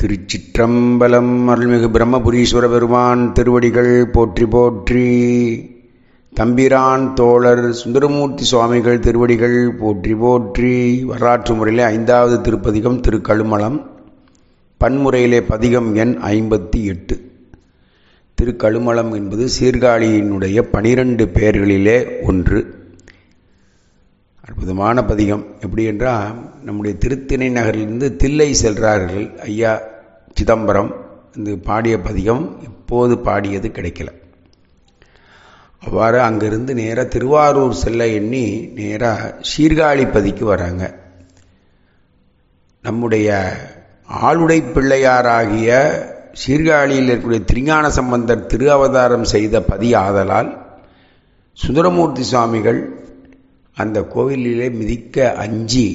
திருச்சிற்றம்பலம் அருள்மிகு பிரம்மபுரீஸ்வர பெருமான் திருவடிகள் போற்றி போற்றி தம்பிரான் தோழர் சுந்தரமூர்த்தி சுவாமிகள் திருவடிகள் போற்றி போற்றி வரலாற்று முறையிலே ஐந்தாவது திருப்பதிகம் திருக்கழுமலம் பன்முறையிலே பதிகம் எண் ஐம்பத்தி எட்டு திருக்கழுமலம் என்பது சீர்காழியினுடைய பனிரெண்டு பெயர்களிலே ஒன்று அற்புதமான பதிகம் எப்படி என்றால் நம்முடைய திருத்திணை நகரிலிருந்து தில்லை செல்கிறார்கள் ஐயா சிதம்பரம் இந்த பாடிய பதிகம் இப்போது பாடியது கிடைக்கல அவ்வாறு அங்கிருந்து நேராக திருவாரூர் செல்ல எண்ணி நேராக சீர்காழி பதிக்கு வராங்க நம்முடைய ஆளுடை பிள்ளையாராகிய சீர்காழியில் இருக்கக்கூடிய திருஞான சம்பந்தர் திரு அவதாரம் செய்த பதி ஆதலால் சுந்தரமூர்த்தி சுவாமிகள் அந்த கோவிலிலே மிதிக்க அஞ்சு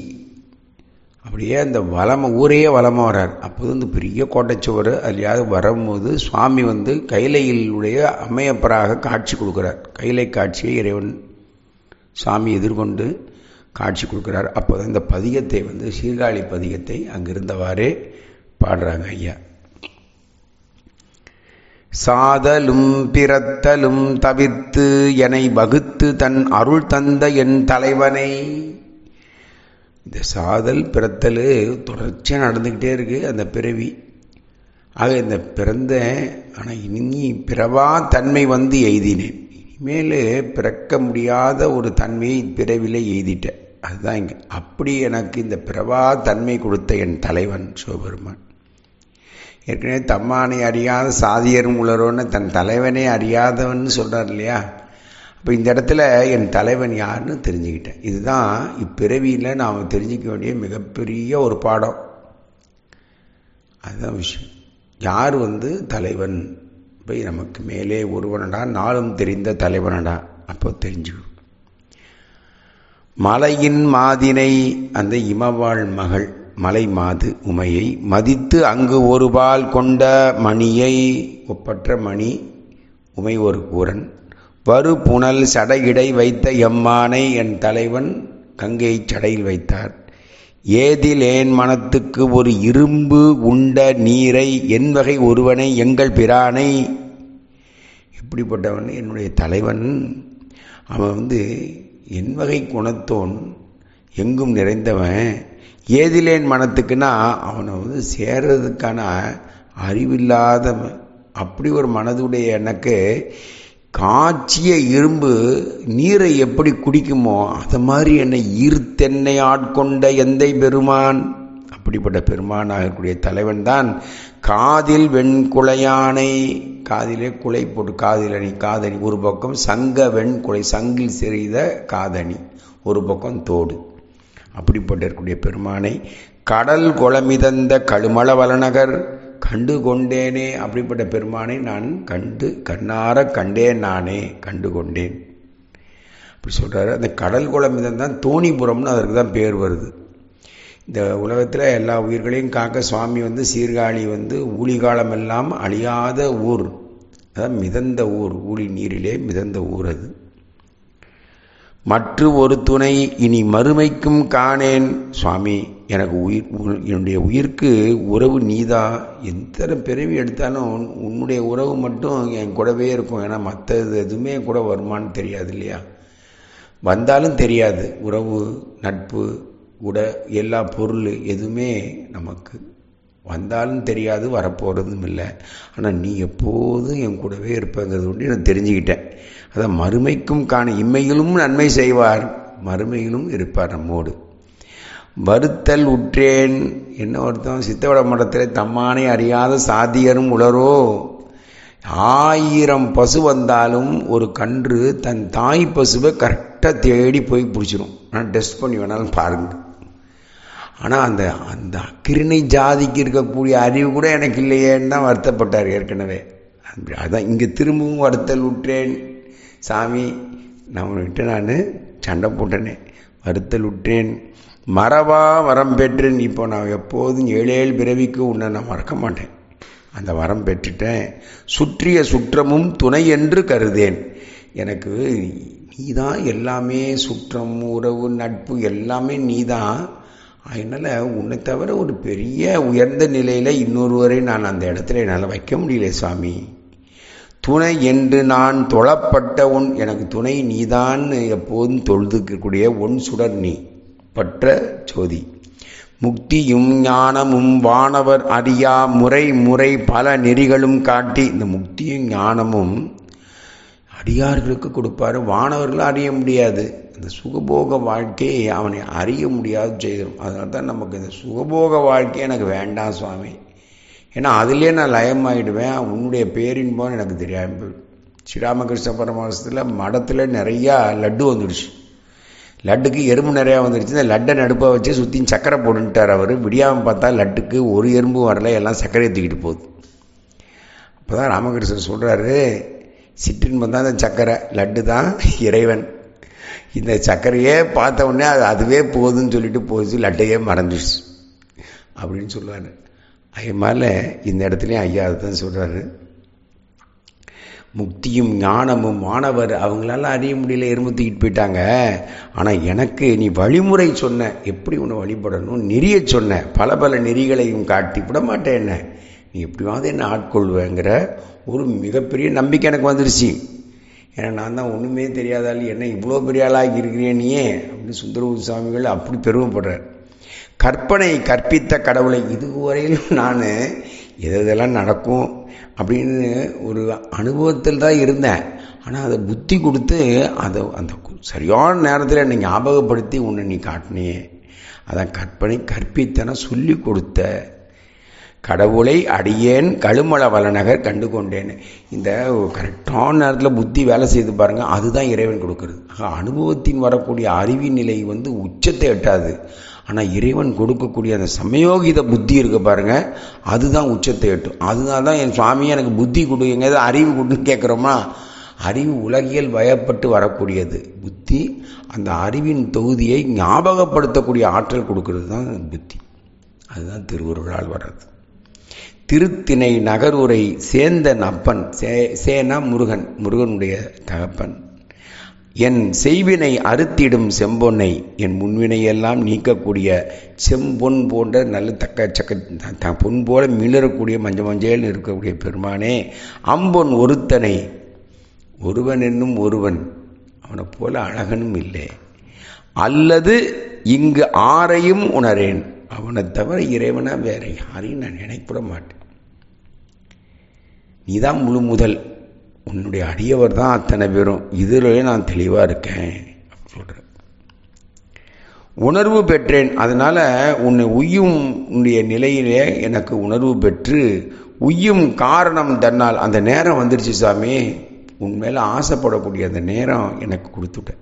அப்படியே அந்த வளம ஊரையே வளமாக வர்றார் அப்போது வந்து பெரிய கோட்டைச்சுவர் அதுலையாவது வரும்போது சுவாமி வந்து கைலையிலுடைய அமையப்பராக காட்சி கொடுக்குறார் கைலை காட்சியை இறைவன் சாமி எதிர்கொண்டு காட்சி கொடுக்குறார் அப்போ இந்த பதிகத்தை வந்து சீர்காழி பதிகத்தை அங்கிருந்தவாறே பாடுறாங்க ஐயா சாதலும் பிறத்தலும் தவிர்த்து என்னை வகுத்து தன் அருள் தந்த என் தலைவனை இந்த சாதல் பிறத்தல் தொடர்ச்சியாக நடந்துக்கிட்டே இருக்குது அந்த பிறவி ஆக இந்த பிறந்த ஆனால் இனி பிறவா தன்மை வந்து எய்தினேன் இனிமேல் பிறக்க முடியாத ஒரு தன்மையை பிறவில எய்திட்டேன் அதுதான் இங்கே அப்படி எனக்கு இந்த பிறவா தன்மை கொடுத்த என் தலைவன் சிவபெருமான் ஏற்கனவே தம்மானை அறியாத சாதியரும் உள்ளரோன்னு தன் தலைவனே அறியாதவன்னு சொல்கிறார் இல்லையா அப்போ இந்த இடத்துல என் தலைவன் யாருன்னு தெரிஞ்சுக்கிட்டேன் இதுதான் இப்பிறவியில் நாம் தெரிஞ்சிக்க வேண்டிய மிகப்பெரிய ஒரு பாடம் அதுதான் விஷயம் யார் வந்து தலைவன் போய் நமக்கு மேலே ஒருவனடா நாளும் தெரிந்த தலைவனடா அப்போ தெரிஞ்சுக்கணும் மலையின் மாதினை அந்த இமவாள் மகள் மலைமாது உமையை மதித்து அங்கு ஒருபால் கொண்ட மணியை ஒப்பற்ற மணி உமை ஒரு கூரன் வறு புனல் சடையிடை வைத்த எம்மானை என் தலைவன் கங்கையை சடையில் வைத்தார் ஏதில் ஏன் மனத்துக்கு ஒரு இரும்பு உண்ட நீரை என் வகை ஒருவனை எங்கள் பிரானை இப்படிப்பட்டவன் என்னுடைய தலைவன் அவன் வந்து என் வகை குணத்தோன் எங்கும் நிறைந்தவன் ஏதிலேன் மனத்துக்குன்னா அவனை வந்து சேர்றதுக்கான அறிவில்லாத அப்படி ஒரு மனதுடைய எனக்கு காய்ச்சிய இரும்பு நீரை எப்படி குடிக்குமோ அது மாதிரி என்னை ஈர்த்தென்னை ஆட்கொண்ட எந்தை பெருமான் அப்படிப்பட்ட பெருமானாக இருக்கக்கூடிய தலைவன் தான் காதில் வெண்குலையானை காதிலே குலை போட்டு காதிலணி காதணி ஒரு பக்கம் சங்க வெண்குலை சங்கில் சிறிய காதணி ஒரு பக்கம் தோடு அப்படிப்பட்டிருக்கூடிய பெருமானை கடல் குளமிதந்த கழுமள வலநகர் கண்டு கொண்டேனே அப்படிப்பட்ட பெருமானை நான் கண்டு கண்ணார கண்டேன் நானே கண்டு கொண்டேன் அப்படி சொல்கிறாரு அந்த கடல் குளம் தான் தோணிபுரம்னு அதற்கு தான் பேர் வருது இந்த உலகத்தில் எல்லா உயிர்களையும் காக்க சுவாமி வந்து சீர்காழி வந்து எல்லாம் அழியாத ஊர் அதான் மிதந்த ஊர் ஊழி நீரிலே மிதந்த ஊர் அது மற்ற ஒரு துணை இனி மறுமைக்கும் காணேன் சுவாமி எனக்கு உயிர் என்னுடைய உயிர்க்கு உறவு நீதா எத்தனை பிறவி எடுத்தாலும் உன்னுடைய உறவு மட்டும் என் கூடவே இருக்கும் ஏன்னா மற்ற எதுவுமே கூட வருமானு தெரியாது இல்லையா வந்தாலும் தெரியாது உறவு நட்பு உட எல்லா பொருள் எதுவுமே நமக்கு வந்தாலும் தெரியாது வரப்போகிறதும் இல்லை ஆனால் நீ எப்போதும் என் கூடவே இருப்பேங்கிறது ஒன்று நான் தெரிஞ்சுக்கிட்டேன் அதான் மறுமைக்கும் காண இம்மையிலும் நன்மை செய்வார் மறுமையிலும் இருப்பார் நம்மோடு வருத்தல் உற்றேன் என்ன ஒருத்தன் சித்தவட மடத்தில் தம்மானே அறியாத சாதியரும் உளரோ ஆயிரம் பசு வந்தாலும் ஒரு கன்று தன் தாய் பசுவை கரெக்டாக தேடி போய் பிடிச்சிடும் ஆனால் டெஸ்ட் பண்ணி வேணாலும் பாருங்கள் ஆனால் அந்த அந்த கிருணை ஜாதிக்கு இருக்கக்கூடிய அறிவு கூட எனக்கு இல்லையேன்னு தான் வருத்தப்பட்டார் ஏற்கனவே அதான் இங்கே திரும்பவும் வருத்தல் உற்றேன் சாமி நான் விட்டு நான் சண்டை போட்டேனே வருத்தல் விட்டேன் மறவா வரம் பெற்றேன் இப்போ நான் எப்போதும் ஏழேழு பிறவிக்கு உன்னை நான் மறக்க மாட்டேன் அந்த வரம் பெற்றுட்டேன் சுற்றிய சுற்றமும் துணை என்று கருதேன் எனக்கு நீ தான் எல்லாமே சுற்றம் உறவு நட்பு எல்லாமே நீ தான் அதனால் உன்னை தவிர ஒரு பெரிய உயர்ந்த நிலையில் இன்னொருவரை நான் அந்த இடத்துல என்னால் வைக்க முடியல சுவாமி துணை என்று நான் தொழப்பட்ட உன் எனக்கு துணை நீதான் எப்போதும் தொழுதுக்கக்கூடிய ஒன் சுடர் நீ பற்ற ஜோதி முக்தியும் ஞானமும் வானவர் அறியா முறை முறை பல நெறிகளும் காட்டி இந்த முக்தியும் ஞானமும் அடியார்களுக்கு கொடுப்பாரு வானவர்களும் அறிய முடியாது இந்த சுகபோக வாழ்க்கையை அவனை அறிய முடியாது செய்திடும் அதனால தான் நமக்கு இந்த சுகபோக வாழ்க்கையை எனக்கு வேண்டாம் சுவாமி ஏன்னா அதுலேயே நான் லயமாயிடுவேன் உன்னுடைய பேரின்பம் எனக்கு தெரியாது ஸ்ரீராமகிருஷ்ண பரமாசத்தில் மடத்தில் நிறையா லட்டு வந்துடுச்சு லட்டுக்கு எறும்பு நிறையா வந்துடுச்சு இந்த லட்டை நடுப்பாக வச்சு சுற்றி சக்கரை போட்டுட்டார் அவர் விடியாமல் பார்த்தா லட்டுக்கு ஒரு எறும்பு வரல எல்லாம் சக்கரையை தூக்கிட்டு போகுது அப்போ தான் ராமகிருஷ்ணன் சொல்கிறாரு சிற்றின்பம் தான் இந்த சக்கரை லட்டு தான் இறைவன் இந்த சக்கரையே பார்த்த உடனே அது அதுவே போகுதுன்னு சொல்லிட்டு போச்சு லட்டையே மறந்துடுச்சு அப்படின்னு சொல்லுவார் அதனால் இந்த இடத்துலையும் ஐயா தான் சொல்கிறாரு முக்தியும் ஞானமும் மாணவர் அவங்களால அறிய முடியல எறும்புத்திக்கிட்டு போயிட்டாங்க ஆனால் எனக்கு நீ வழிமுறை சொன்ன எப்படி உன்னை வழிபடணும் நெறிய சொன்ன பல பல நெறிகளையும் காட்டி விட மாட்டேன் என்ன நீ எப்படியாவது என்ன ஆட்கொள்வேங்கிற ஒரு மிகப்பெரிய நம்பிக்கை எனக்கு வந்துருச்சு ஏன்னா நான் தான் ஒன்றுமே தெரியாதாலும் என்ன இவ்வளோ பெரிய ஆளாகி இருக்கிறேன் நீயே அப்படின்னு சுந்தரபூர் சுவாமிகள் அப்படி பெருமைப்படுறேன் கற்பனை கற்பித்த கடவுளை இதுவரையிலும் நான் எது இதெல்லாம் நடக்கும் அப்படின்னு ஒரு அனுபவத்தில் தான் இருந்தேன் ஆனால் அதை புத்தி கொடுத்து அதை அந்த சரியான நேரத்தில் என்னை ஞாபகப்படுத்தி உன்னை நீ காட்டினியே அதான் கற்பனை கற்பித்தன சொல்லி கொடுத்த கடவுளை அடியேன் கழுமல வலநகர் கண்டு கொண்டேன் இந்த கரெக்டான நேரத்தில் புத்தி வேலை செய்து பாருங்கள் அதுதான் இறைவன் கொடுக்கறது அனுபவத்தின் வரக்கூடிய அறிவின் நிலை வந்து உச்சத்தை எட்டாது ஆனால் இறைவன் கொடுக்கக்கூடிய அந்த சமயோகித புத்தி இருக்கு பாருங்க அதுதான் உச்சத்தை எட்டும் அதனால தான் என் சுவாமியை எனக்கு புத்தி கொடுங்க ஏதோ அறிவு கொடுன்னு கேட்குறோமா அறிவு உலகியல் வயப்பட்டு வரக்கூடியது புத்தி அந்த அறிவின் தொகுதியை ஞாபகப்படுத்தக்கூடிய ஆற்றல் கொடுக்கறது தான் புத்தி அதுதான் திருவுருளால் வர்றது திருத்தினை நகரூரை சேந்தன் அப்பன் சே சேனா முருகன் முருகனுடைய தகப்பன் என் செய்வினை அறுத்திடும் செம்பொன்னை என் முன்வினையெல்லாம் நீக்கக்கூடிய செம்பொன் போன்ற நல்ல தக்க சக்க பொன் போல மிளறக்கூடிய மஞ்ச மஞ்சள்னு இருக்கக்கூடிய பெருமானே அம்பொன் ஒருத்தனை ஒருவன் என்னும் ஒருவன் அவனை போல அழகனும் இல்லை அல்லது இங்கு ஆரையும் உணரேன் அவனை தவிர இறைவனா வேற யாரையும் நான் நினைக்கூட மாட்டேன் நீதான் முழு முதல் உன்னுடைய அடியவர் தான் அத்தனை பேரும் இதிலே நான் தெளிவாக இருக்கேன் சொல்கிற சொல்கிறேன் உணர்வு பெற்றேன் அதனால் உன்னை உய்யும் உன்னுடைய நிலையிலே எனக்கு உணர்வு பெற்று உய்யும் காரணம் தன்னால் அந்த நேரம் வந்துருச்சு சாமி உன் மேலே ஆசைப்படக்கூடிய அந்த நேரம் எனக்கு கொடுத்துட்டேன்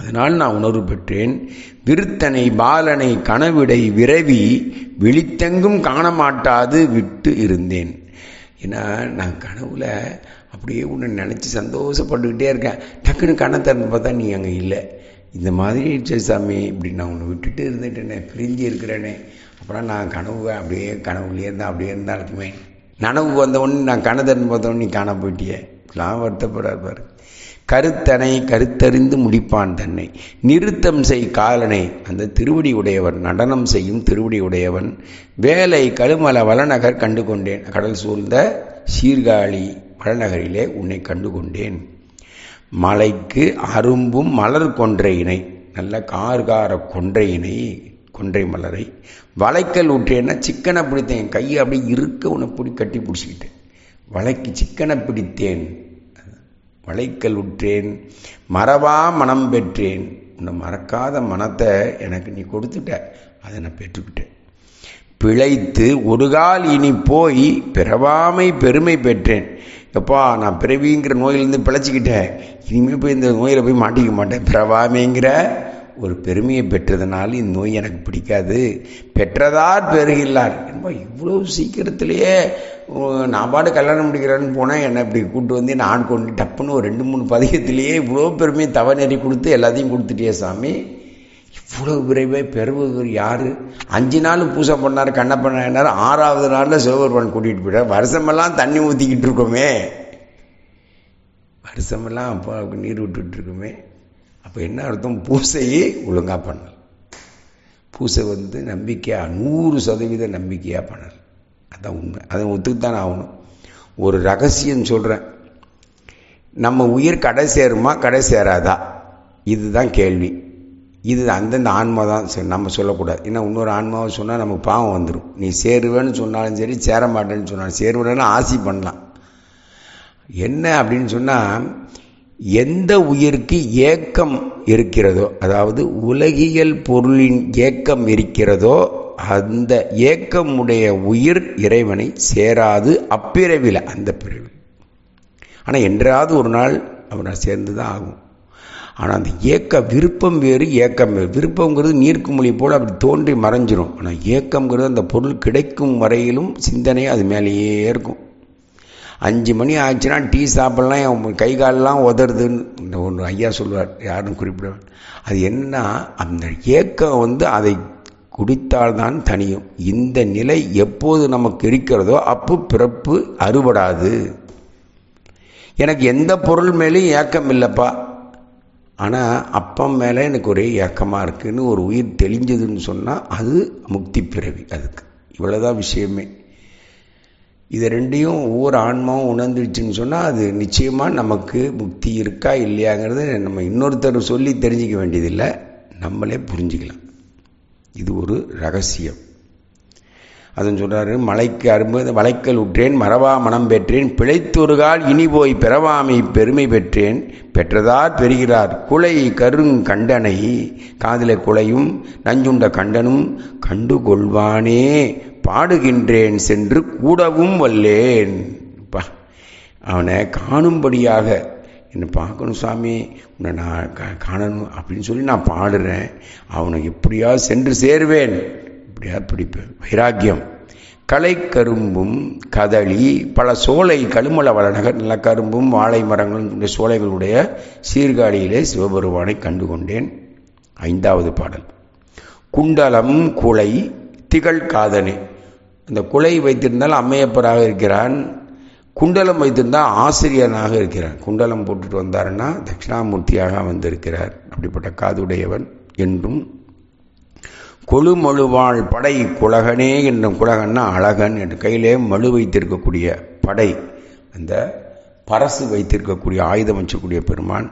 அதனால் நான் உணர்வு பெற்றேன் விருத்தனை பாலனை கனவிடை விரவி விழித்தெங்கும் காணமாட்டாது விட்டு இருந்தேன் ஏன்னா நான் கனவுல அப்படியே உன்னை நினச்சி சந்தோஷப்பட்டுக்கிட்டே இருக்கேன் டக்குன்னு கண்ணை திறந்து பார்த்தா நீ அங்கே இல்லை இந்த மாதிரி சாமி இப்படி நான் உன்னை விட்டுட்டு இருந்துட்டேனே பிரிஞ்சு இருக்கிறேனே அப்புறம் நான் கனவு அப்படியே கனவுலேயே இருந்தால் அப்படியே இருந்தால் இருக்குமே நனவு வந்தவொடனே நான் கணை திறந்து பார்த்தோன்னு நீ காண போயிட்டியே இப்படிலாம் வருத்தப்படுறார் பாரு கருத்தனை கருத்தறிந்து முடிப்பான் தன்னை நிறுத்தம் செய் காலனை அந்த திருவடி உடையவன் நடனம் செய்யும் திருவடி உடையவன் வேலை கழுமல வளநகர் கண்டு கொண்டேன் கடல் சூழ்ந்த சீர்காழி வளநகரிலே உன்னை கண்டு கொண்டேன் மலைக்கு அரும்பும் மலர் கொன்றையினை நல்ல கார்கார கொன்றையினை கொன்றை மலரை வளைக்கல் ஊற்றேன்னா சிக்கனை பிடித்தேன் கையை அப்படியே இருக்க உன்னை பிடி கட்டி பிடிச்சிக்கிட்டேன் வளைக்கு சிக்கனை பிடித்தேன் வளைக்கல் உற்றேன் மறவா மனம் பெற்றேன் உன்னை மறக்காத மனத்தை எனக்கு நீ கொடுத்துட்ட அதை நான் பெற்றுக்கிட்டேன் பிழைத்து ஒரு கால் இனி போய் பிறவாமை பெருமை பெற்றேன் எப்பா நான் பிறவிங்கிற நோயிலிருந்து பிழைச்சிக்கிட்டேன் இனிமேல் போய் இந்த நோயில் போய் மாட்டிக்க மாட்டேன் பிறவாமைங்கிற ஒரு பெருமையை பெற்றதுனால இந்நோய் எனக்கு பிடிக்காது பெற்றதார் பெருகில்லார் என்பா இவ்வளோ சீக்கிரத்திலேயே நான் பாடு கல்யாணம் முடிக்கிறேன்னு போனால் என்னை இப்படி கூப்பிட்டு வந்து நான் கொண்டு டப்புன்னு ஒரு ரெண்டு மூணு பதிகத்திலேயே இவ்வளோ பெருமையை தவ நெறி கொடுத்து எல்லாத்தையும் கொடுத்துட்டியே சாமி இவ்வளோ விரைவாக பெறுவது யார் அஞ்சு நாள் பூசை பண்ணார் கண்ணப்பண்ணார் ஆறாவது நாளில் சிவபெருமான் கூட்டிகிட்டு போயிட்டார் வருஷமெல்லாம் தண்ணி ஊற்றிக்கிட்டு இருக்கோமே வருஷமெல்லாம் அப்பா நீர் இருக்குமே அப்போ என்ன அர்த்தம் பூசையே ஒழுங்காக பண்ணல் பூசை வந்து நம்பிக்கையாக நூறு சதவீத நம்பிக்கையாக பண்ணல் அதான் உண்மை அதை ஒத்துக்குத்தானே ஆகணும் ஒரு ரகசியம் சொல்கிறேன் நம்ம உயிர் கடை சேருமா கடை சேராதா இதுதான் கேள்வி இது அந்தந்த ஆன்மா தான் நம்ம சொல்லக்கூடாது ஏன்னா இன்னொரு ஆன்மாவை சொன்னால் நமக்கு பாவம் வந்துடும் நீ சேருவேன்னு சொன்னாலும் சரி சேர மாட்டேன்னு சொன்னாலும் சேருவேன்னு ஆசை பண்ணலாம் என்ன அப்படின்னு சொன்னால் எந்த உயிருக்கு ஏக்கம் இருக்கிறதோ அதாவது உலகியல் பொருளின் ஏக்கம் இருக்கிறதோ அந்த ஏக்கமுடைய உயிர் இறைவனை சேராது அப்பிரவில் அந்த பிறவி ஆனால் என்றாவது ஒரு நாள் அவனை சேர்ந்து தான் ஆகும் ஆனால் அந்த ஏக்க விருப்பம் வேறு ஏக்கம் வேறு விருப்பங்கிறது நீர்க்குமொழி போல் அப்படி தோன்றி மறைஞ்சிரும் ஆனால் ஏக்கங்கிறது அந்த பொருள் கிடைக்கும் வரையிலும் சிந்தனை அது மேலேயே இருக்கும் அஞ்சு மணி ஆச்சுன்னா டீ சாப்பிட்லாம் என் கை காலெலாம் உதருதுன்னு இந்த ஒன்று ஐயா சொல்லுவார் யாரும் குறிப்பிடுவார் அது என்ன அந்த ஏக்கம் வந்து அதை குடித்தால்தான் தனியும் இந்த நிலை எப்போது நமக்கு இருக்கிறதோ அப்போ பிறப்பு அறுபடாது எனக்கு எந்த பொருள் மேலேயும் ஏக்கம் இல்லைப்பா ஆனால் அப்பம் மேலே எனக்கு ஒரே ஏக்கமாக இருக்குதுன்னு ஒரு உயிர் தெளிஞ்சதுன்னு சொன்னால் அது முக்தி பிறவி அதுக்கு இவ்வளோதான் விஷயமே இது ரெண்டையும் ஒவ்வொரு ஆன்மாவும் உணர்ந்துடுச்சுன்னு சொன்னால் அது நிச்சயமாக நமக்கு முக்தி இருக்கா இல்லையாங்கிறது நம்ம இன்னொருத்தர் சொல்லி தெரிஞ்சிக்க வேண்டியதில்லை நம்மளே புரிஞ்சுக்கலாம் இது ஒரு ரகசியம் அதுன்னு சொல்கிறாரு மலைக்கு அரும்பு வளைக்கல் உற்றேன் மரவா மனம் பெற்றேன் பிழைத்தொருகால் இனி போய் பிறவாமை பெருமை பெற்றேன் பெற்றதார் பெறுகிறார் குலை கருங் கண்டனை காதில குலையும் நஞ்சுண்ட கண்டனும் கண்டு கொள்வானே பாடுகின்றேன் சென்று கூடவும் வல்லேன்ப்பா அவனை காணும்படியாக என்னை பார்க்கணும் சாமி உன்னை நான் காணணும் அப்படின்னு சொல்லி நான் பாடுறேன் அவனை எப்படியா சென்று சேர்வேன் இப்படியா பிடிப்பேன் வைராக்கியம் கலை கரும்பும் கதளி பல சோலை கழுமல வளநகர் கரும்பும் வாழை மரங்களும் சோலைகளுடைய சீர்காழியிலே சிவபெருமானை கண்டுகொண்டேன் ஐந்தாவது பாடல் குண்டலம் குலை திகழ் காதனே இந்த குலை வைத்திருந்தால் அம்மையப்பராக இருக்கிறான் குண்டலம் வைத்திருந்தால் ஆசிரியனாக இருக்கிறான் குண்டலம் போட்டுட்டு வந்தாருன்னா தட்சிணாமூர்த்தியாக வந்திருக்கிறார் அப்படிப்பட்ட காதுடையவன் என்றும் மழுவாள் படை குலகனே என்றும் குலகன்னா அழகன் என்று கையிலே மழு வைத்திருக்கக்கூடிய படை அந்த பரசு வைத்திருக்கக்கூடிய ஆயுதம் வச்சக்கூடிய பெருமான்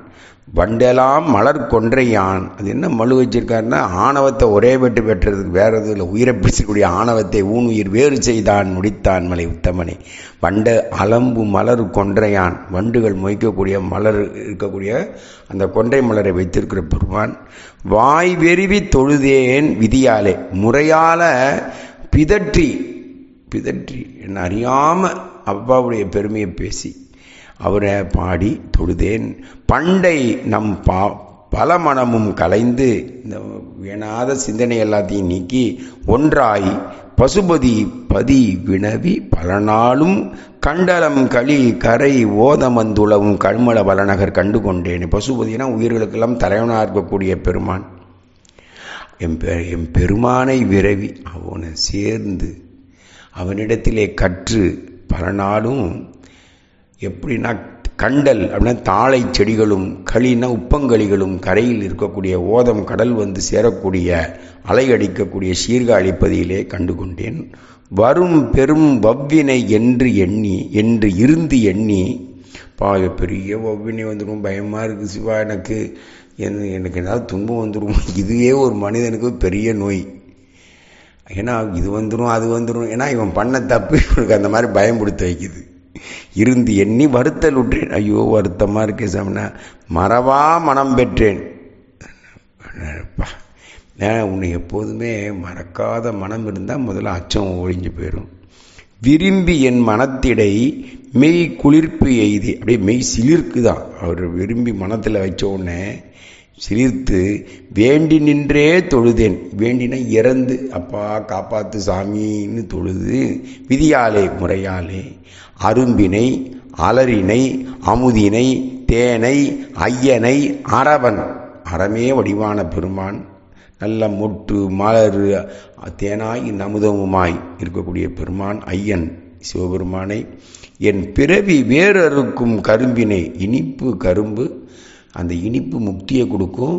வண்டெல்லாம் மலர் கொன்றையான் அது என்ன மழு வச்சிருக்காருன்னா ஆணவத்தை ஒரே வெற்றி பெற்றதுக்கு வேற இல்லை உயிரை பிடிச்சிக்கூடிய ஆணவத்தை ஊன் உயிர் வேறு செய்தான் முடித்தான் மலை உத்தமனை வண்ட அலம்பு மலர் கொன்றையான் வண்டுகள் மொய்க்கக்கூடிய மலர் இருக்கக்கூடிய அந்த கொன்றை மலரை வைத்திருக்கிற பெருமான் வாய் வெறிவி தொழுதேன் விதியாலே முறையால பிதற்றி பிதற்றி என்ன அறியாமல் அப்பாவுடைய பெருமையை பேசி அவரை பாடி தொழுதேன் பண்டை நம் பா பல மனமும் கலைந்து இந்த வேணாத சிந்தனை எல்லாத்தையும் நீக்கி ஒன்றாய் பசுபதி பதி வினவி பல நாளும் கண்டலம் களி கரை ஓதமந்துளவும் கண்மல வலநகர் கண்டு கொண்டேன் பசுபதினா உயிர்களுக்கெல்லாம் தலைவனாக இருக்கக்கூடிய பெருமான் எம் எம் பெருமானை விரவி அவனை சேர்ந்து அவனிடத்திலே கற்று பல நாளும் எப்படின்னா கண்டல் அப்படின்னா தாழை செடிகளும் களினா உப்பங்களிகளும் கரையில் இருக்கக்கூடிய ஓதம் கடல் வந்து சேரக்கூடிய அலை அடிக்கக்கூடிய சீர்காழி பதியிலே கண்டு கொண்டேன் வரும் பெரும் வவ்வினை என்று எண்ணி என்று இருந்து எண்ணி பாவ பெரிய வவ்வினை வந்துடும் பயமாக இருக்குது சிவா எனக்கு எனக்கு ஏதாவது துன்பம் வந்துடும் இதுவே ஒரு மனிதனுக்கு பெரிய நோய் ஏன்னா இது வந்துடும் அது வந்துடும் ஏன்னா இவன் பண்ண தப்பு இவனுக்கு அந்த மாதிரி பயம் கொடுத்து வைக்குது இருந்து எண்ணி வருத்தல் உற்றேன் ஐயோ வருத்தமாக இருக்கு சாமினா மறவா மனம் பெற்றேன் உன்னை எப்போதுமே மறக்காத மனம் இருந்தால் முதல்ல அச்சம் ஒழிஞ்சு போயிடும் விரும்பி என் மனத்திடை மெய் குளிர்ப்பு எய்தி அப்படியே மெய் சிலிர்க்குதான் அவர் விரும்பி மனத்தில் வச்ச உடனே சிரித்து வேண்டி நின்றே தொழுதேன் வேண்டினா இறந்து அப்பா காப்பாத்து சாமின்னு தொழுது விதியாலே முறையாலே அரும்பினை அலரினை அமுதினை தேனை ஐயனை அரவன் அறமே வடிவான பெருமான் நல்ல மொட்டு மலர் தேனாய் நமுதமுமாய் இருக்கக்கூடிய பெருமான் ஐயன் சிவபெருமானை என் பிறவி வேறறுக்கும் கரும்பினை இனிப்பு கரும்பு அந்த இனிப்பு முக்தியை கொடுக்கும்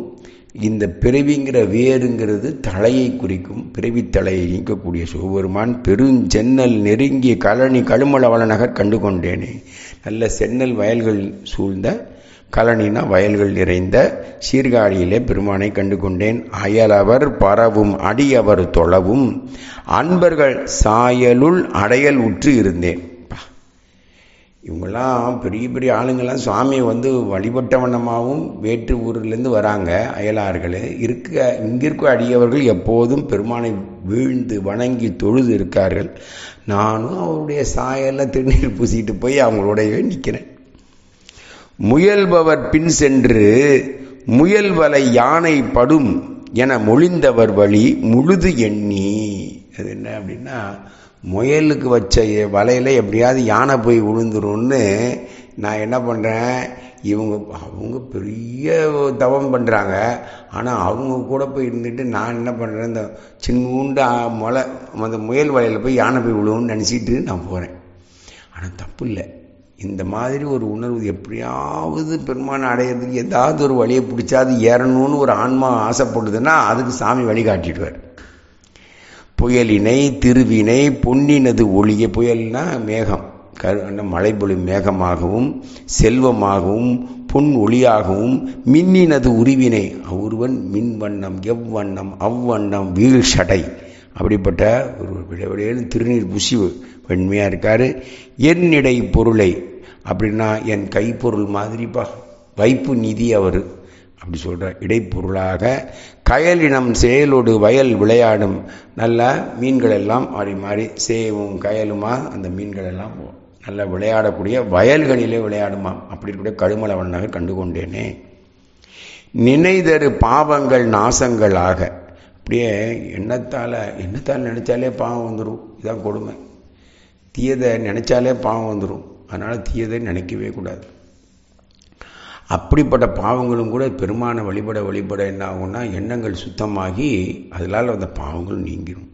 இந்த பிறவிங்கிற வேருங்கிறது தலையை குறிக்கும் பிறவி தலையை நீக்கக்கூடிய சிவபெருமான் பெருஞ்சென்னல் நெருங்கிய கழனி கழுமளவள நகர் கண்டு கொண்டேனே நல்ல சென்னல் வயல்கள் சூழ்ந்த கலனினா வயல்கள் நிறைந்த சீர்காழியிலே பெருமானை கண்டு கொண்டேன் அயலவர் பரவும் அடியவர் தொழவும் அன்பர்கள் சாயலுள் அடையல் உற்று இருந்தேன் இவங்கெல்லாம் பெரிய பெரிய ஆளுங்கள்லாம் சுவாமியை வந்து வழிபட்டவனமாகவும் வேற்று ஊர்லேருந்து வராங்க அயலார்கள் இருக்க இங்கிருக்க அடியவர்கள் எப்போதும் பெருமானை வீழ்ந்து வணங்கி தொழுது இருக்கார்கள் நானும் அவருடைய சாயெல்லாம் திருநீர் பூசிட்டு போய் அவங்களோடவே நிற்கிறேன் முயல்பவர் பின் சென்று முயல் வலை யானை படும் என மொழிந்தவர் வழி முழுது எண்ணி அது என்ன அப்படின்னா முயலுக்கு வச்ச வலையில் எப்படியாவது யானை போய் விழுந்துரும்னு நான் என்ன பண்ணுறேன் இவங்க அவங்க பெரிய தவம் பண்ணுறாங்க ஆனால் அவங்க கூட போய் இருந்துட்டு நான் என்ன பண்ணுறேன் இந்த சின்னூண்டு மொளை அந்த முயல் வலையில் போய் யானை போய் விழுவும்னு நினச்சிட்டு நான் போகிறேன் ஆனால் தப்பு இல்லை இந்த மாதிரி ஒரு உணர்வு எப்படியாவது பெருமானை அடையிறதுக்கு ஏதாவது ஒரு வழியை பிடிச்சாது ஏறணும்னு ஒரு ஆன்மா ஆசைப்படுதுன்னா அதுக்கு சாமி வழிகாட்டிடுவார் புயலினை திருவினை பொன்னினது ஒளிய புயல்னா மேகம் மழை பொழி மேகமாகவும் செல்வமாகவும் பொன் ஒளியாகவும் மின்னினது உருவினை ஒருவன் மின் வண்ணம் எவ்வண்ணம் அவ்வண்ணம் வீழ் சடை அப்படிப்பட்ட ஒரு விடவிடையு திருநீர் புசிவு வெண்மையாக இருக்கார் என்னிடை பொருளை அப்படின்னா என் கைப்பொருள் மாதிரிப்பா வைப்பு நிதி அவர் அப்படி சொல்கிற இடைப்பொருளாக கயலினம் செயலோடு வயல் விளையாடும் நல்லா மீன்கள் எல்லாம் மாறி மாறி சேவும் கயலுமா அந்த மீன்கள் எல்லாம் நல்லா விளையாடக்கூடிய வயல்களிலே விளையாடுமா அப்படி இருக்கக்கூடிய கழுமலவனாக கண்டுகொண்டேனே நினைதரு பாவங்கள் நாசங்களாக அப்படியே எண்ணத்தால் எண்ணத்தால் நினச்சாலே பாவம் வந்துடும் இதான் கொடுமை தீயதை நினச்சாலே பாவம் வந்துடும் அதனால் தீயதை நினைக்கவே கூடாது அப்படிப்பட்ட பாவங்களும் கூட பெருமானை வழிபட வழிபட என்ன ஆகும்னா எண்ணங்கள் சுத்தமாகி அதனால் அந்த பாவங்கள் நீங்கிடும்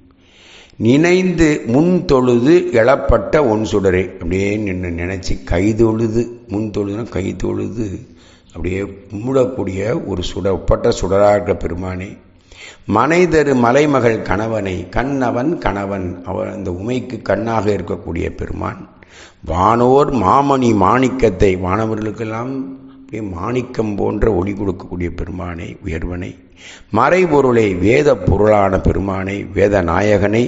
நினைந்து முன் தொழுது எழப்பட்ட ஒன் சுடரே அப்படியே நின்று நினச்சி கை தொழுது முன் தொழுதுனா கை தொழுது அப்படியே மூடக்கூடிய ஒரு சுடப்பட்ட சுடராக இருக்கிற பெருமானே மனைதரு மலைமகள் கணவனை கண்ணவன் கணவன் அவன் அந்த உமைக்கு கண்ணாக இருக்கக்கூடிய பெருமான் வானோர் மாமணி மாணிக்கத்தை வானவர்களுக்கெல்லாம் மாணிக்கம் போன்ற ஒளி கொடுக்கக்கூடிய பெருமானை உயர்வனை மறைபொருளை வேத பொருளான பெருமானை வேத நாயகனை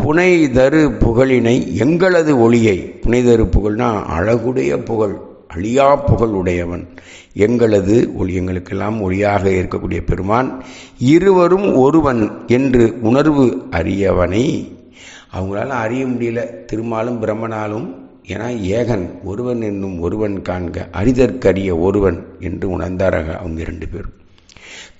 புனை தரு புகழினை எங்களது ஒளியை புனைதரு புகழ்னா அழகுடைய புகழ் அழியா புகழ் உடையவன் எங்களது ஒளி எங்களுக்கெல்லாம் ஒளியாக இருக்கக்கூடிய பெருமான் இருவரும் ஒருவன் என்று உணர்வு அறியவனை அவங்களால அறிய முடியல திருமாலும் பிரம்மனாலும் ஏன்னா ஏகன் ஒருவன் என்னும் ஒருவன் காண்க அரிதற்கரிய ஒருவன் என்று உணர்ந்தாராக அவங்க இரண்டு பேரும்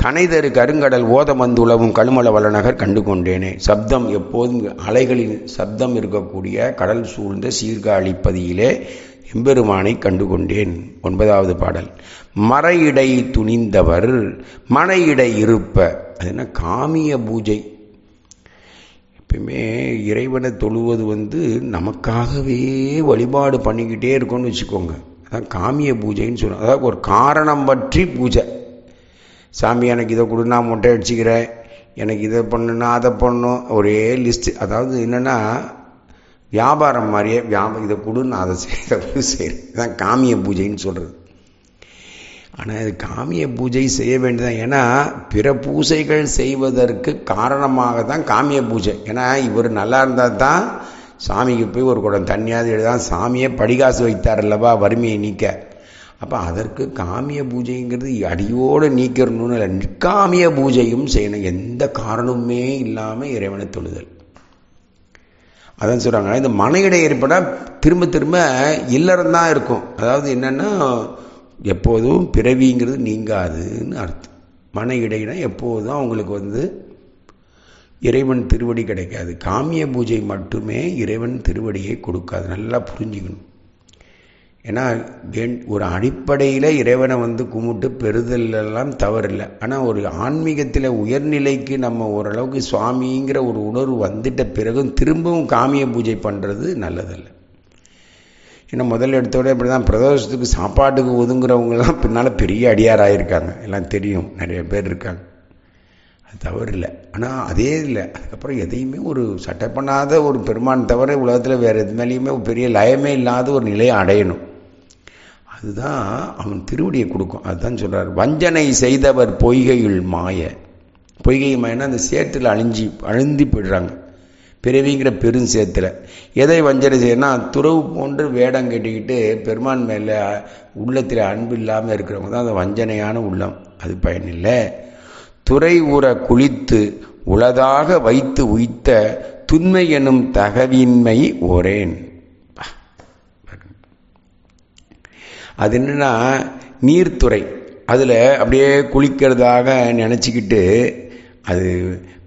கனைதரு கருங்கடல் ஓதம் வந்துளவும் கழுமல வளநகர் கண்டு கொண்டேனே சப்தம் எப்போதும் அலைகளின் சப்தம் இருக்கக்கூடிய கடல் சூழ்ந்த சீர்காழிப்பதியிலே எம்பெருமானை கண்டுகொண்டேன் ஒன்பதாவது பாடல் மறையிடை துணிந்தவர் மனையிடை இருப்ப அதுனா காமிய பூஜை எப்பயுமே இறைவனை தொழுவது வந்து நமக்காகவே வழிபாடு பண்ணிக்கிட்டே இருக்கும்னு வச்சுக்கோங்க அதான் காமிய பூஜைன்னு சொல்லுவாங்க அதாவது ஒரு காரணம் பற்றி பூஜை சாமி எனக்கு இதை கொடு நான் மொட்டை அடிச்சுக்கிறேன் எனக்கு இதை பண்ணுன்னா அதை பண்ணும் ஒரே லிஸ்ட்டு அதாவது என்னென்னா வியாபாரம் மாதிரியே வியாபாரம் இதை கொடு நான் அதை செய்ய செய்கிறேன் இதான் காமிய பூஜைன்னு சொல்கிறது ஆனால் அது காமிய பூஜை செய்ய வேண்டியதான் ஏன்னா பிற பூஜைகள் செய்வதற்கு காரணமாக தான் காமிய பூஜை ஏன்னா இவர் நல்லா இருந்தால் தான் சாமிக்கு போய் ஒரு குடம் தண்ணியாவது எழுதான் சாமியை படிகாசு வைத்தார் அல்லவா வறுமையை நீக்க அப்போ அதற்கு காமிய பூஜைங்கிறது அடியோடு நீக்கிறணும்னு இல்லை நிற்காமிய பூஜையும் செய்யணும் எந்த காரணமுமே இல்லாமல் இறைவனை தொழுதல் அதான் சொல்கிறாங்க இந்த மன இடை ஏற்பட திரும்ப திரும்ப இல்லறந்தான் தான் இருக்கும் அதாவது என்னென்னா எப்போதும் பிறவிங்கிறது நீங்காதுன்னு அர்த்தம் மன இடையினா எப்போதும் அவங்களுக்கு வந்து இறைவன் திருவடி கிடைக்காது காமிய பூஜை மட்டுமே இறைவன் திருவடியை கொடுக்காது நல்லா புரிஞ்சுக்கணும் ஏன்னா ஒரு அடிப்படையில் இறைவனை வந்து கும்பிட்டு பெறுதலெல்லாம் தவறில்லை ஆனால் ஒரு ஆன்மீகத்தில் உயர்நிலைக்கு நம்ம ஓரளவுக்கு சுவாமிங்கிற ஒரு உணர்வு வந்துட்ட பிறகும் திரும்பவும் காமிய பூஜை பண்ணுறது நல்லதில்லை ஏன்னா முதல் எடுத்தோட இப்படி தான் பிரதோஷத்துக்கு சாப்பாட்டுக்கு ஒதுங்குறவங்கலாம் பின்னால் பெரிய அடியாராயிருக்காங்க எல்லாம் தெரியும் நிறைய பேர் இருக்காங்க அது தவறு இல்லை ஆனால் அதே இல்லை அதுக்கப்புறம் எதையுமே ஒரு சட்டை பண்ணாத ஒரு பெருமான் தவிர உலகத்தில் வேறு எது மேலேயுமே பெரிய லயமே இல்லாத ஒரு நிலையை அடையணும் அதுதான் அவன் திருவடியை கொடுக்கும் அதுதான் சொல்கிறார் வஞ்சனை செய்தவர் பொய்கையுள் மாய பொய்கை மாயன்னா அந்த சேற்றுல அழிஞ்சி அழுந்தி போயிடுறாங்க பிறவிங்கிற பெருஞ்சேத்தில் எதை வஞ்சனை செய்யணும் துறவு போன்று வேடம் கட்டிக்கிட்டு பெருமான் மேலே உள்ளத்தில் அன்பு இல்லாமல் இருக்கிறவங்க தான் அந்த வஞ்சனையான உள்ளம் அது பயனில்லை துறை ஊற குளித்து உளதாக வைத்து உய்த்த துன்மை எனும் தகவின்மை ஓரேன் அது என்னன்னா நீர்த்துறை அதில் அப்படியே குளிக்கிறதாக நினச்சிக்கிட்டு அது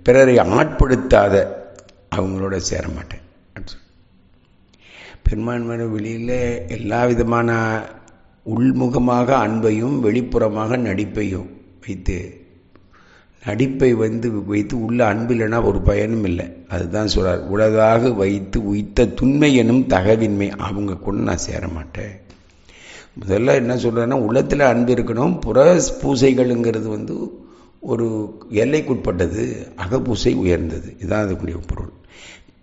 பிறரை ஆட்படுத்தாத அவங்களோட சேர மாட்டேன் பெரும்பான்மையான வெளியில் எல்லா விதமான உள்முகமாக அன்பையும் வெளிப்புறமாக நடிப்பையும் வைத்து நடிப்பை வந்து வைத்து உள்ள அன்பு இல்லைன்னா ஒரு பயனும் இல்லை அதுதான் சொல்கிறார் உலகாக வைத்து உய்த்த துண்மை எனும் தகவின்மை அவங்க கூட நான் சேர மாட்டேன் முதல்ல என்ன சொல்கிறேன்னா உள்ளத்தில் அன்பு இருக்கணும் புற பூசைகள்ங்கிறது வந்து ஒரு எல்லைக்குட்பட்டது அகபூசை உயர்ந்தது இதான் அதுக்குரிய பொருள்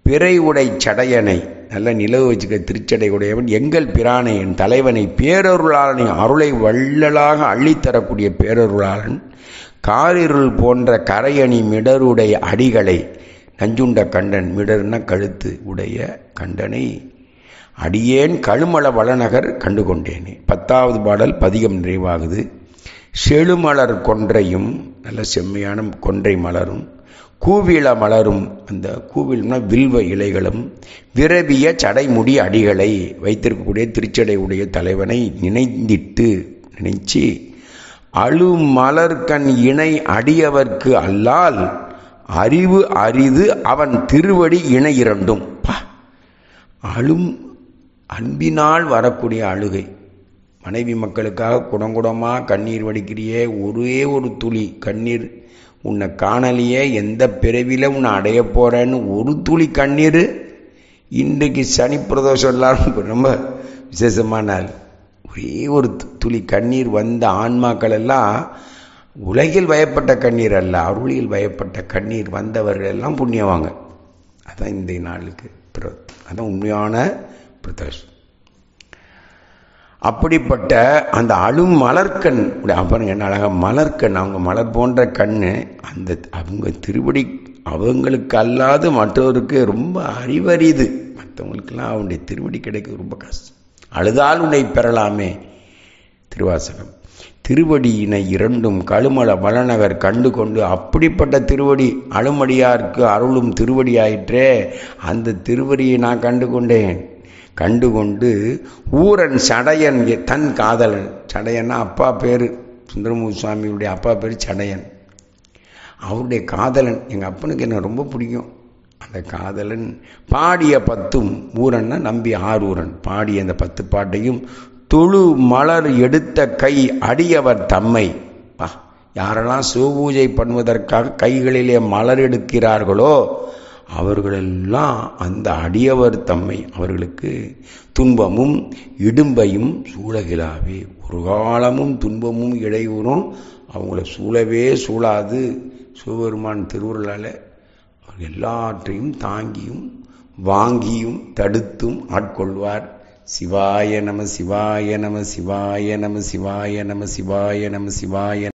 பிறை உடை சடையனை நல்ல நிலவு வச்சுக்க திருச்சடை உடையவன் எங்கள் பிரானை என் தலைவனை பேரொருளாளனை அருளை வள்ளலாக அள்ளித்தரக்கூடிய பேரருளாளன் காரிருள் போன்ற கரையணி மிடருடைய அடிகளை நஞ்சுண்ட கண்டன் மிடர்ன கழுத்து உடைய கண்டனை அடியேன் கழுமள வளநகர் கண்டுகொண்டேனே பத்தாவது பாடல் பதிகம் நிறைவாகுது செழுமலர் கொன்றையும் நல்ல செம்மையான கொன்றை மலரும் கூவிள மலரும் அந்த கூவில்னா வில்வ இலைகளும் விரவிய சடைமுடி அடிகளை வைத்திருக்கக்கூடிய திருச்சடை உடைய தலைவனை நினைந்திட்டு நினைச்சு அழு மலர்கண் இணை அடியவர்க்கு அல்லால் அறிவு அரிது அவன் திருவடி இணை இரண்டும் பா அழும் அன்பினால் வரக்கூடிய அழுகை மனைவி மக்களுக்காக குடங்குடமாக கண்ணீர் வடிக்கிறியே ஒரே ஒரு துளி கண்ணீர் உன்னை காணலையே எந்த பிறவியில் உன்னை அடைய போகிறேன்னு ஒரு துளி கண்ணீர் இன்றைக்கு சனி பிரதோஷம் எல்லாரும் ரொம்ப விசேஷமான நாள் ஒரே ஒரு துளி கண்ணீர் வந்த ஆன்மாக்கள் எல்லாம் உலகில் வயப்பட்ட கண்ணீர் அல்ல அருளியில் வயப்பட்ட கண்ணீர் வந்தவர்கள் எல்லாம் புண்ணியவாங்க அதான் இந்த நாளுக்கு அதான் உண்மையான பிரதோஷம் அப்படிப்பட்ட அந்த அழும் மலர்கண் அப்புறம் என்ன அழகா மலர்கண் அவங்க மலர் போன்ற கண் அந்த அவங்க திருவடி அவங்களுக்கு அல்லாது மற்றவருக்கு ரொம்ப அறிவறிது மற்றவங்களுக்கெல்லாம் அவனுடைய திருவடி கிடைக்க ரொம்ப கஷ்டம் அழுதால் உன்னை பெறலாமே திருவாசகம் திருவடியினை இரண்டும் கழுமல மலநகர் கண்டு கொண்டு அப்படிப்பட்ட திருவடி அழுமடியாருக்கு அருளும் திருவடி ஆயிற்றே அந்த திருவடியை நான் கண்டு கொண்டேன் கண்டுகொண்டு ஊரன் சடையன் தன் காதலன் சடையன்னா அப்பா பேர் சுந்தரமூர் சுவாமியுடைய அப்பா பேர் சடையன் அவருடைய காதலன் எங்கள் அப்பனுக்கு என்ன ரொம்ப பிடிக்கும் அந்த காதலன் பாடிய பத்தும் ஊரன்னா நம்பி ஆரூரன் பாடிய அந்த பத்து பாட்டையும் தொழு மலர் எடுத்த கை அடியவர் தம்மை யாரெல்லாம் சிவபூஜை பண்ணுவதற்காக கைகளிலே மலர் எடுக்கிறார்களோ அவர்களெல்லாம் அந்த அடியவர் தம்மை அவர்களுக்கு துன்பமும் இடும்பையும் சூழகிலாவே ஒரு காலமும் துன்பமும் இடையூறும் அவங்கள சூழவே சூழாது சிவபெருமான் திருவுருளால் அவர் எல்லாற்றையும் தாங்கியும் வாங்கியும் தடுத்தும் ஆட்கொள்வார் சிவாய நம சிவாய நம சிவாய நம சிவாய நம சிவாய நம சிவாய